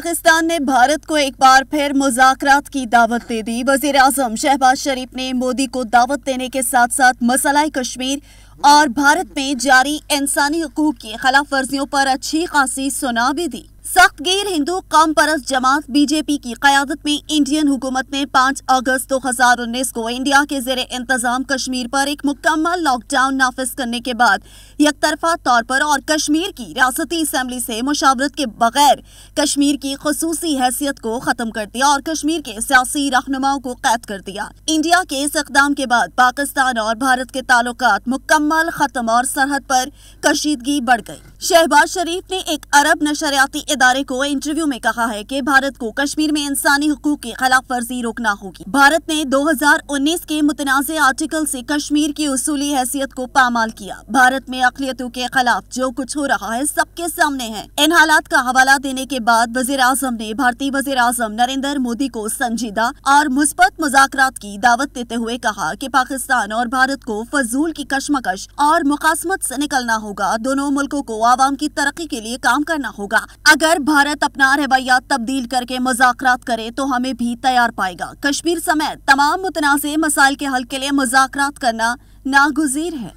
पाकिस्तान ने भारत को एक बार फिर मुजाकर की दावत दे दी वजीर अजम शहबाज शरीफ ने मोदी को दावत देने के साथ साथ मसला कश्मीर और भारत में जारी इंसानी हकूक की खिलाफ वर्जियों पर अच्छी खासी सुना भी दी सख्त गेर हिंदू कम परस जमात बीजेपी की क्यादत में इंडियन हुकूमत ने 5 अगस्त 2019 को इंडिया के जेर इंतजाम कश्मीर पर एक मुकम्मल लॉकडाउन नाफिज करने के बाद यकतरफा तौर पर और कश्मीर की रियासती असम्बली से मुशावरत के बगैर कश्मीर की खसूसी हैसियत को ख़त्म कर दिया और कश्मीर के सियासी रहनुमाओं को कैद कर दिया इंडिया के इस इकदाम के बाद पाकिस्तान और भारत के ताल्लुक मुकम्मल ख़त्म और सरहद पर कशीदगी बढ़ गई शहबाज शरीफ ने एक अरब नशरियाती अदारे को इंटरव्यू में कहा है कि भारत को कश्मीर में इंसानी हकूक की खिलाफ वर्जी रोकना होगी भारत ने 2019 के मुतनाज़ आर्टिकल से कश्मीर की उसूली हैसियत को पामाल किया भारत में अकलीतों के खिलाफ जो कुछ हो रहा है सबके सामने है इन हालात का हवाला देने के बाद वजीर आजम ने भारतीय वजीर आजम नरेंद्र मोदी को संजीदा और मुस्बत मुजाकर की दावत देते हुए कहा की पाकिस्तान और भारत को फजूल की कश्मकश और मुकासमत ऐसी निकलना होगा दोनों मुल्कों को आवाम की तरक्की के लिए काम करना होगा अगर अगर भारत अपना रवैया तब्दील करके मुजाकर करे तो हमें भी तैयार पाएगा कश्मीर समेत तमाम मुतनाज़ मसाइल के हल के लिए मुजाकरात करना नागुजीर है